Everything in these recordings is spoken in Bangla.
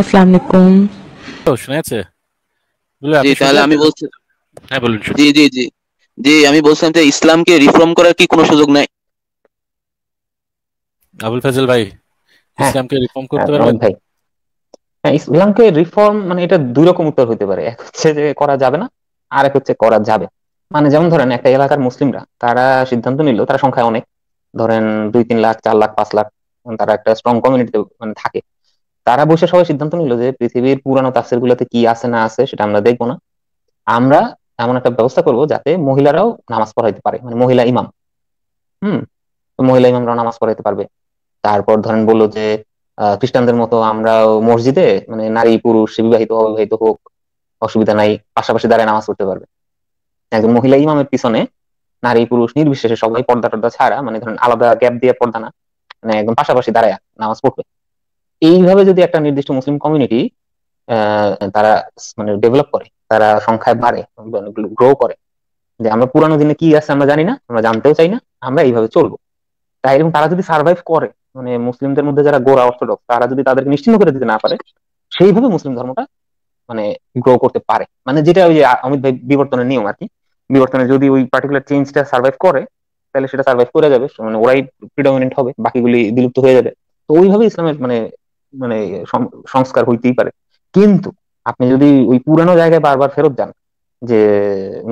আসসালামু আলাইকুম আমি বলছি হ্যাঁ, জি জি জি জি আমি বলছিলাম যে ইসলামকে রিফর্ম করার কি কোনো সুযোগ নাই আবুল ভাই হ্যাঁ। ইসলামকে রিফর্ম হ্যাঁ, করতে পারবেন ভাই হ্যাঁ ইসলামকে রিফর্ম মানে এটা দুই রকম উত্তর হতে পারে এক হচ্ছে যে করা যাবে না আর এক হচ্ছে করা যাবে মানে যেমন ধরেন একটা এলাকার মুসলিমরা তারা সিদ্ধান্ত নিল তারা সংখ্যায় অনেক ধরেন দুই তিন লাখ চার লাখ পাঁচ লাখ মানে তারা একটা স্ট্রং কমিউনিটিতে মানে থাকে তারা বসে সবাই সিদ্ধান্ত নিল যে পৃথিবীর পুরানো তাফসির গুলোতে কি আছে না আছে সেটা আমরা দেখবো না আমরা এমন একটা ব্যবস্থা করব যাতে মহিলারাও নামাজ পড়াইতে পারে মানে মহিলা ইমাম হুম মহিলা ইমামরাও নামাজ পড়াইতে পারবে তারপর ধরেন বললো যে খ্রিস্টানদের মতো আমরা মসজিদে মানে নারী পুরুষ বিবাহিত অবিবাহিত হোক অসুবিধা নাই পাশাপাশি দাঁড়ায় নামাজ পড়তে পারবে একজন মহিলা ইমামের পিছনে নারী পুরুষ নির্বিশেষে সবাই পর্দা টর্দা ছাড়া মানে ধরেন আলাদা গ্যাপ দিয়ে পর্দা না মানে একদম পাশাপাশি দাঁড়ায় নামাজ পড়বে এইভাবে যদি একটা নির্দিষ্ট মুসলিম কমিউনিটি তারা মানে ডেভেলপ করে তারা সংখ্যায় বাড়ে গ্রো করে যে আমরা পুরানো দিনে কি আছে আমরা জানি না আমরা জানতেও চাই না আমরা এইভাবে চলবো তাই এবং তারা যদি সার্ভাইভ করে মানে মুসলিমদের মধ্যে যারা গোরা অর্থডক্স তারা যদি তাদেরকে নিশ্চিন্ন করে দিতে না পারে সেইভাবে মুসলিম ধর্মটা মানে গ্রো করতে পারে মানে যেটা ওই যে অমিত ভাই বিবর্তনের নিয়ম আর কি বিবর্তনে যদি ওই পার্টিকুলার চেঞ্জটা সার্ভাইভ করে তাহলে সেটা সার্ভাইভ করে যাবে মানে ওরাই প্রিডমিনেন্ট হবে বাকিগুলি বিলুপ্ত হয়ে যাবে তো ওইভাবে ইসলামের মানে মানে সংস্কার হইতেই পারে কিন্তু আপনি যদি ওই পুরানো জায়গায় বারবার ফেরত যান যে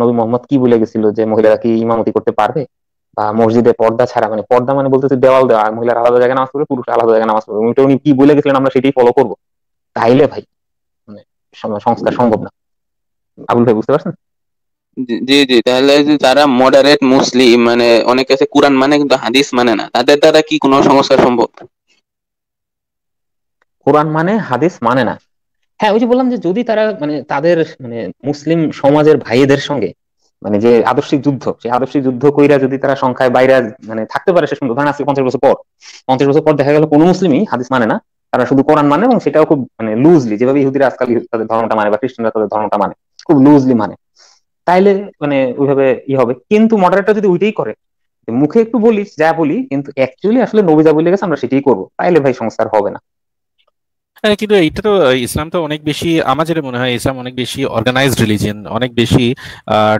নবী মোহাম্মদ কি বলে গেছিল যে মহিলারা কি ইমামতি করতে পারবে বা মসজিদে পর্দা ছাড়া মানে পর্দা মানে বলতেছে দেওয়াল দেওয়া আর মহিলার আলাদা জায়গায় নামাজ পড়বে পুরুষ আলাদা জায়গায় নামাজ পড়বে উনি কি বলে গেছিলেন আমরা সেটাই ফলো করবো তাইলে ভাই মানে সংস্কার সম্ভব না আবুল ভাই বুঝতে পারছেন জি জি তাহলে যারা মডারেট মুসলিম মানে অনেকে কাছে কোরআন মানে কিন্তু হাদিস মানে না তাদের দ্বারা কি কোনো সংস্কার সম্ভব কোরআন মানে হাদিস মানে না হ্যাঁ ওই যে বললাম যে যদি তারা মানে তাদের মানে মুসলিম সমাজের ভাইয়েদের সঙ্গে মানে যে আদর্শিক যুদ্ধ সেই আদর্শিক যুদ্ধ কইরা যদি তারা সংখ্যায় বাইরে মানে থাকতে পারে সেই সুন্দর আজকে পঞ্চাশ বছর পর পঞ্চাশ বছর পর দেখা গেল কোনো মুসলিমই হাদিস মানে না তারা শুধু কোরআন মানে এবং সেটাও খুব মানে লুজলি যেভাবে ইহুদিরা আজকাল তাদের ধর্মটা মানে বা খ্রিস্টানরা তাদের ধর্মটা মানে খুব লুজলি মানে তাইলে মানে ওইভাবে ই হবে কিন্তু মডারেটটা যদি ওইটাই করে মুখে একটু বলিস যা বলি কিন্তু অ্যাকচুয়ালি আসলে নবী যা বলে গেছে আমরা সেটাই করবো তাইলে ভাই সংস্কার হবে না হ্যাঁ কিন্তু এটা তো ইসলাম তো অনেক বেশি আমার যেটা মনে হয় ইসলাম অনেক বেশি অর্গানাইজড রিলিজিয়ন অনেক বেশি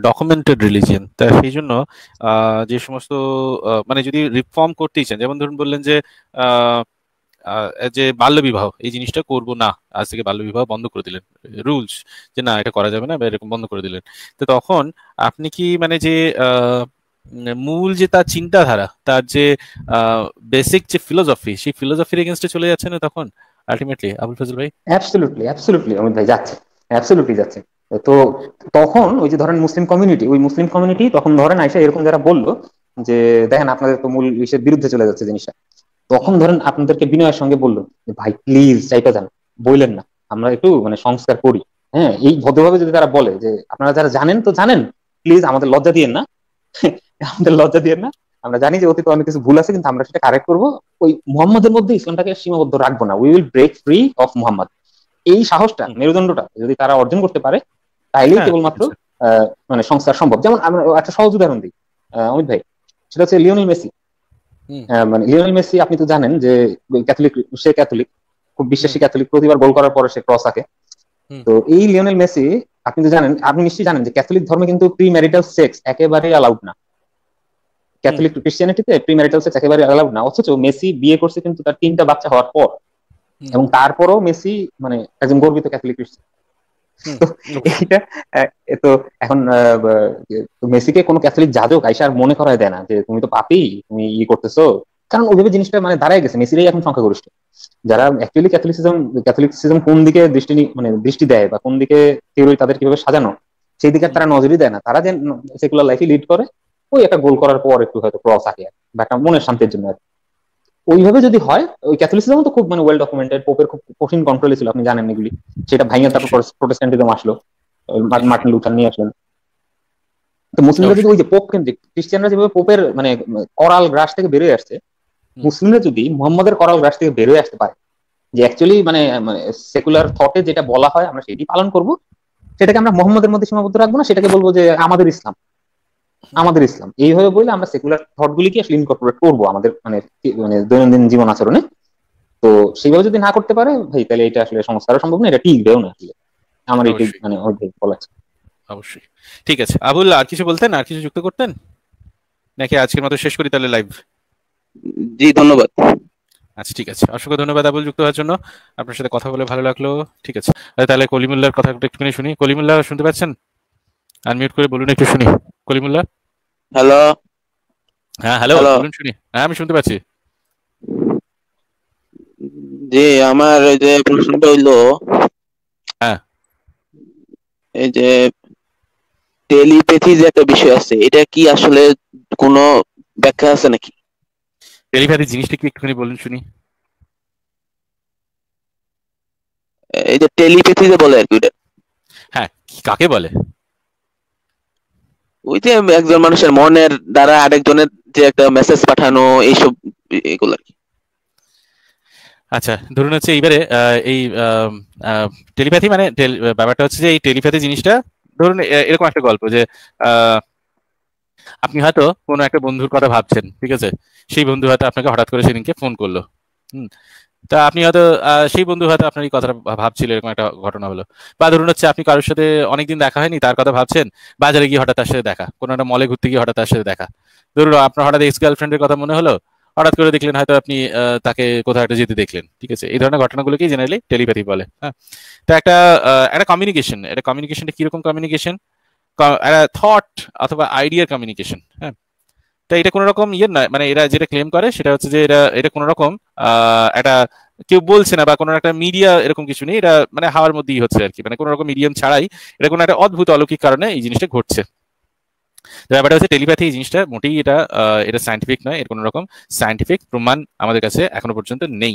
ডকুমেন্টেড রিলিজিয়ন তা সেই জন্য যে সমস্ত মানে যদি রিফর্ম করতে চান যেমন ধরুন বললেন যে যে বাল্যবিবাহ এই জিনিসটা করব না আজ থেকে বাল্যবিবাহ বন্ধ করে দিলেন রুলস যে না এটা করা যাবে না বা এরকম বন্ধ করে দিলেন তো তখন আপনি কি মানে যে মূল যে তার চিন্তাধারা তার যে বেসিক যে ফিলোসফি সেই ফিলোসফির এগেনস্টে চলে যাচ্ছে না তখন আলটিমেটলি আবুল ফজল ভাই অমিত ভাই যাচ্ছে যাচ্ছে তো তখন ওই যে ধরেন মুসলিম কমিউনিটি ওই মুসলিম কমিউনিটি তখন ধরেন এরকম যারা বললো যে দেখেন আপনাদের তো মূল বিরুদ্ধে চলে যাচ্ছে জিনিসটা তখন ধরেন আপনাদেরকে বিনয়ের সঙ্গে বললো ভাই প্লিজ টাইপা যান বললেন না আমরা একটু মানে সংস্কার করি হ্যাঁ এই ভদ্রভাবে যদি তারা বলে যে আপনারা যারা জানেন তো জানেন প্লিজ আমাদের লজ্জা দিয়ে না আমাদের লজ্জা দিয়ে না আমরা জানি যে অতীতে অনেক কিছু ভুল আছে কিন্তু আমরা সেটা কারেক্ট করবো ওই মোহাম্মদের মধ্যে ইসলামটাকে সীমাবদ্ধ রাখবো না we will break free of Mohammad এই সাহসটা মেরুদণ্ডটা যদি তারা অর্জন করতে পারে তাইলেই হ্যাঁ, কেবলমাত্র মানে সংস্কার সম্ভব যেমন আমি একটা সহজ উদাহরণ দিই অমিত ভাই সেটা হচ্ছে লিওনেল মেসি মানে লিওনেল মেসি আপনি তো জানেন যে ক্যাথলিক সে ক্যাথলিক খুব বিশ্বাসী ক্যাথলিক প্রতিবার গোল করার পরে সে ক্রস আঁকে তো এই লিওনেল মেসি আপনি তো জানেন আপনি নিশ্চয়ই জানেন যে ক্যাথলিক ধর্মে কিন্তু প্রি ম্যারিটাল সেক্স একেবারেই অ্যালাউড না ক্যাথলিক ক্রিশ্চিয়ানিটিতে প্রিম্যারিটাল সেক্স একেবারে অ্যালাউড না অথচ মেসি বিয়ে করছে কিন্তু তার তিনটা বাচ্চা হওয়ার পর এবং তারপরও মেসি মানে একজন গর্বিত ক্যাথলিক ক্রিশ্চিয়ান এটা তো এখন মেসিকে কোনো ক্যাথলিক যাজক আইসা আর মনে করায় দেয় না যে তুমি তো পাপি তুমি ই করতেছো কারণ ওইভাবে জিনিসটা মানে দাঁড়ায় গেছে মেসিরাই এখন সংখ্যাগরিষ্ঠ যারা অ্যাকচুয়ালি ক্যাথলিসিজম ক্যাথলিসিজম কোন দিকে দৃষ্টি মানে দৃষ্টি দেয় বা কোন দিকে থিওরি তাদের কিভাবে সাজানো সেই দিকে তারা নজরই দেয় না তারা যে সেকুলার লাইফে লিড করে ওই একটা গোল করার পর একটু হয়তো ক্রস আঁকে বা একটা মনের শান্তির জন্য আর ওইভাবে যদি হয় ওই ক্যাথলিসিজম তো খুব মানে ওয়েল ডকুমেন্টেড পোপের খুব কঠিন কন্ট্রোলে ছিল আপনি জানেন এগুলি সেটা ভাইয়া তারপর প্রোটেস্ট্যান্টিজম আসলো মার্টিন লুথার নিয়ে আসলেন তো মুসলিমরা যদি ওই যে পোপ কেন্দ্রিক খ্রিস্টানরা যেভাবে পোপের মানে করাল গ্রাস থেকে বেরিয়ে আসছে মুসলিমরা যদি মোহাম্মদের করাল গ্রাস থেকে বেরিয়ে আসতে পারে যে অ্যাকচুয়ালি মানে সেকুলার থটে মানে যেটা বলা হয় আমরা সেটি পালন করব সেটাকে আমরা মোহাম্মদের মধ্যে সীমাবদ্ধ রাখবো না সেটাকে বলবো যে আমাদের ইসলাম আমাদের ইসলাম এইভাবে বললে আমরা সেকুলার থট গুলিকে আসলে ইনকর্পোরেট করবো আমাদের মানে মানে দৈনন্দিন জীবন আচরণে তো সেইভাবে যদি না করতে পারে ভাই তাহলে এটা আসলে সংস্কারও সম্ভব না এটা টিকবেও না আসলে আমার এটি মানে বলা অবশ্যই ঠিক আছে আবুল আর কিছু বলতেন আর কিছু যুক্ত করতেন নাকি আজকের মতো শেষ করি তাহলে লাইভ জি ধন্যবাদ আচ্ছা ঠিক আছে অসংখ্য ধন্যবাদ আবুল যুক্ত হওয়ার জন্য আপনার সাথে কথা বলে ভালো লাগলো ঠিক আছে তাহলে কলিমুল্লার কথা একটু শুনি কলিমুল্লাহ শুনতে পাচ্ছেন আনমিউট করে বলুন একটু শুনি কলিমুল্লাহ হ্যালো হ্যাঁ হ্যালো বলুন শুনি হ্যাঁ আমি শুনতে পাচ্ছি জি আমার এই যে প্রশ্নটা হইলো হ্যাঁ এই যে টেলিপ্যাথি যে একটা বিষয় আছে এটা কি আসলে কোনো ব্যাখ্যা আছে নাকি টেলিপ্যাথি জিনিসটা কি একটুখানি বলুন শুনি এই যে টেলিপ্যাথি যে বলে আর কি হ্যাঁ কাকে বলে ওই যে একজন মানুষের মনের দ্বারা আরেকজনের যে একটা মেসেজ পাঠানো এইসব এগুলো আর কি আচ্ছা ধরুন হচ্ছে এইবারে এই টেলিপ্যাথি মানে ব্যাপারটা হচ্ছে যে এই টেলিপ্যাথি জিনিসটা ধরুন এরকম একটা গল্প যে আপনি হয়তো কোনো একটা বন্ধুর কথা ভাবছেন ঠিক আছে সেই বন্ধু হয়তো আপনাকে হঠাৎ করে সেদিনকে ফোন করলো হুম তা আপনি হয়তো সেই বন্ধু হয়তো আপনার এই কথাটা ভাবছিল এরকম একটা ঘটনা হলো বা ধরুন হচ্ছে আপনি কারোর সাথে অনেকদিন দেখা হয়নি তার কথা ভাবছেন বাজারে গিয়ে হঠাৎ তার সাথে দেখা কোনো একটা মলে ঘুরতে গিয়ে হঠাৎ তার সাথে দেখা ধরুন আপনার হঠাৎ এক্স গার্লফ্রেন্ডের কথা মনে হলো হঠাৎ করে দেখলেন হয়তো আপনি তাকে কোথাও একটা যেতে দেখলেন ঠিক আছে এই ধরনের ঘটনাগুলোকেই জেনারেলি টেলিপ্যাথি বলে হ্যাঁ তো একটা একটা কমিউনিকেশন এটা কমিউনিকেশনটা কিরকম কমিউনিকেশন একটা থট অথবা আইডিয়ার কমিউনিকেশন হ্যাঁ তা এটা কোনো রকম ইয়ে নয় মানে এরা যেটা ক্লেম করে সেটা হচ্ছে যে এরা এটা কোনো রকম একটা কেউ বলছে না বা কোনো একটা মিডিয়া এরকম কিছু নেই এটা মানে হাওয়ার মধ্যেই হচ্ছে আর কি মানে কোনো রকম মিডিয়াম ছাড়াই এটা কোনো একটা অদ্ভুত অলৌকিক কারণে এই জিনিসটা ঘটছে ব্যাপারটা হচ্ছে টেলিপ্যাথি এই জিনিসটা মোটেই এটা এটা সায়েন্টিফিক নয় এর কোনো রকম সাইন্টিফিক প্রমাণ আমাদের কাছে এখনো পর্যন্ত নেই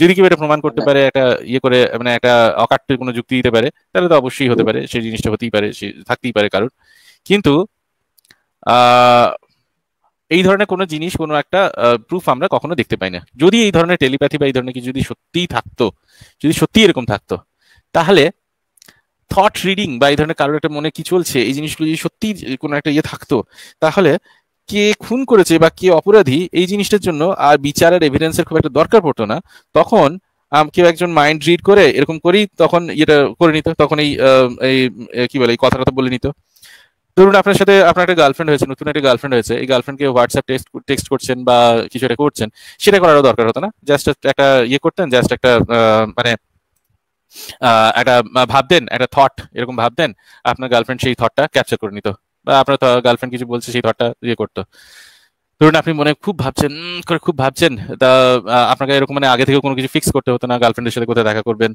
যদি কেউ এটা প্রমাণ করতে পারে একটা ইয়ে করে মানে একটা অকাট্য কোনো যুক্তি দিতে পারে তাহলে তো অবশ্যই হতে পারে সেই জিনিসটা হতেই পারে সে থাকতেই পারে কারোর কিন্তু এই ধরনের কোনো জিনিস কোনো একটা প্রুফ আমরা কখনো দেখতে পাই না যদি এই ধরনের টেলিপ্যাথি বা এই ধরনের কিছু যদি সত্যিই থাকতো যদি সত্যি এরকম থাকতো তাহলে থট রিডিং বা এই ধরনের কারোর একটা মনে কি চলছে এই জিনিসগুলো যদি সত্যি কোনো একটা ইয়ে থাকতো তাহলে কে খুন করেছে বা কে অপরাধী এই জিনিসটার জন্য আর বিচারের এভিডেন্সের খুব একটা দরকার পড়তো না তখন কেউ একজন মাইন্ড রিড করে এরকম করেই তখন এটা করে নিত তখন এই কি বলে এই কথাটা বলে নিত ধরুন আপনার সাথে আপনার একটা গার্লফ্রেন্ড হয়েছে নতুন একটা গার্লফ্রেন্ড হয়েছে এই গার্লফ্রেন্ডকে হোয়াটসঅ্যাপ টেক্সট টেক্সট করছেন বা কিছু একটা করছেন সেটা করারও দরকার হতো না জাস্ট একটা ইয়ে করতেন জাস্ট একটা মানে একটা ভাবতেন একটা থট এরকম ভাবতেন আপনার গার্লফ্রেন্ড সেই থটটা ক্যাপচার করে নিত বা আপনার গার্লফ্রেন্ড কিছু বলছে সেই থটটা ইয়ে করতো ধরুন আপনি মনে খুব ভাবছেন করে খুব ভাবছেন তা আপনাকে এরকম মানে আগে থেকে কোনো কিছু ফিক্স করতে হতো না গার্লফ্রেন্ডের সাথে কোথায় দেখা করবেন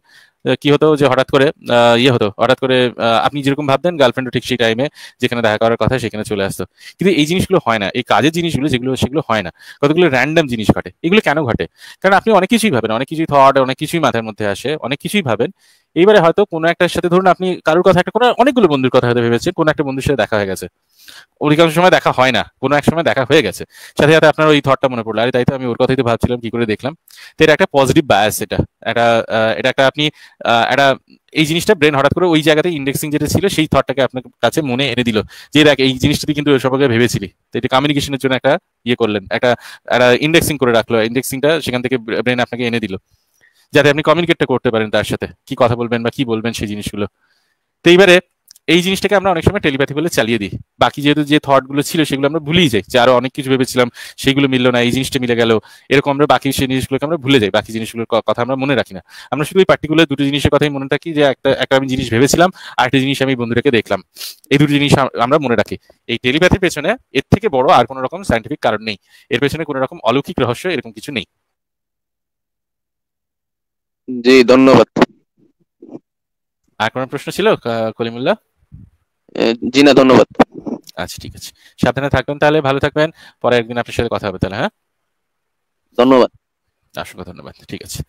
কি হতো যে হঠাৎ করে ইয়ে হতো হঠাৎ করে আপনি যেরকম ভাবতেন গার্লফ্রেন্ডও ঠিক সেই টাইমে যেখানে দেখা করার কথা সেখানে চলে আসতো কিন্তু এই জিনিসগুলো হয় না এই কাজের জিনিসগুলো যেগুলো সেগুলো হয় না কতগুলো র্যান্ডাম জিনিস ঘটে এগুলো কেন ঘটে কারণ আপনি অনেক কিছুই ভাবেন অনেক কিছুই থট অনেক কিছুই মাথার মধ্যে আসে অনেক কিছুই ভাবেন এইবারে হয়তো কোনো একটার সাথে ধরুন আপনি কারোর কথা একটা কোনো অনেকগুলো বন্ধুর কথা হয়তো ভেবেছেন কোনো একটা বন্ধুর সাথে দেখা হয়ে গেছে অধিকাংশ সময় দেখা হয় না কোনো এক সময় দেখা হয়ে গেছে সাথে সাথে আপনার ওই থটটা মনে পড়লো আরে তাই তো আমি ওর কথাই তো ভাবছিলাম কি করে দেখলাম তো এটা একটা পজিটিভ বায়াস এটা একটা এটা একটা আপনি একটা এই জিনিসটা ব্রেন হঠাৎ করে ওই জায়গাতে ইন্ডেক্সিং যেটা ছিল সেই থটটাকে আপনার কাছে মনে এনে দিল যে দেখ এই জিনিসটা কিন্তু ওই সবকে ভেবেছিলি তো এটা কমিউনিকেশনের জন্য একটা ইয়ে করলেন একটা একটা ইন্ডেক্সিং করে রাখলো ইন্ডেক্সিংটা সেখান থেকে ব্রেন আপনাকে এনে দিল যাতে আপনি কমিউনিকেটটা করতে পারেন তার সাথে কি কথা বলবেন বা কি বলবেন সেই জিনিসগুলো তো এইবারে এই জিনিসটাকে আমরা অনেক সময় টেলিপ্যাথি বলে চালিয়ে দিই বাকি যেহেতু যে থটগুলো ছিল সেগুলো আমরা ভুলেই যাই যে আরো অনেক কিছু ভেবেছিলাম সেগুলো মিললো না এই জিনিসটা মিলে গেল এরকম আমরা বাকি সেই জিনিসগুলোকে আমরা ভুলে যাই বাকি জিনিসগুলোর কথা আমরা মনে রাখি না আমরা শুধু এই পার্টিকুলার দুটো জিনিসের কথাই মনে রাখি যে একটা একটা আমি জিনিস ভেবেছিলাম আর একটা জিনিস আমি বন্ধুটাকে দেখলাম এই দুটো জিনিস আমরা মনে রাখি এই টেলিপ্যাথির পেছনে এর থেকে বড় আর কোনো রকম সাইন্টিফিক কারণ নেই এর পেছনে কোনো রকম অলৌকিক রহস্য এরকম কিছু নেই জি ধন্যবাদ আর কোনো প্রশ্ন ছিল কলিমুল্লাহ জি না ধন্যবাদ আচ্ছা ঠিক আছে সাবধানে থাকবেন তাহলে ভালো থাকবেন পরে একদিন আপনার সাথে কথা হবে তাহলে হ্যাঁ ধন্যবাদ অসংখ্য ধন্যবাদ ঠিক আছে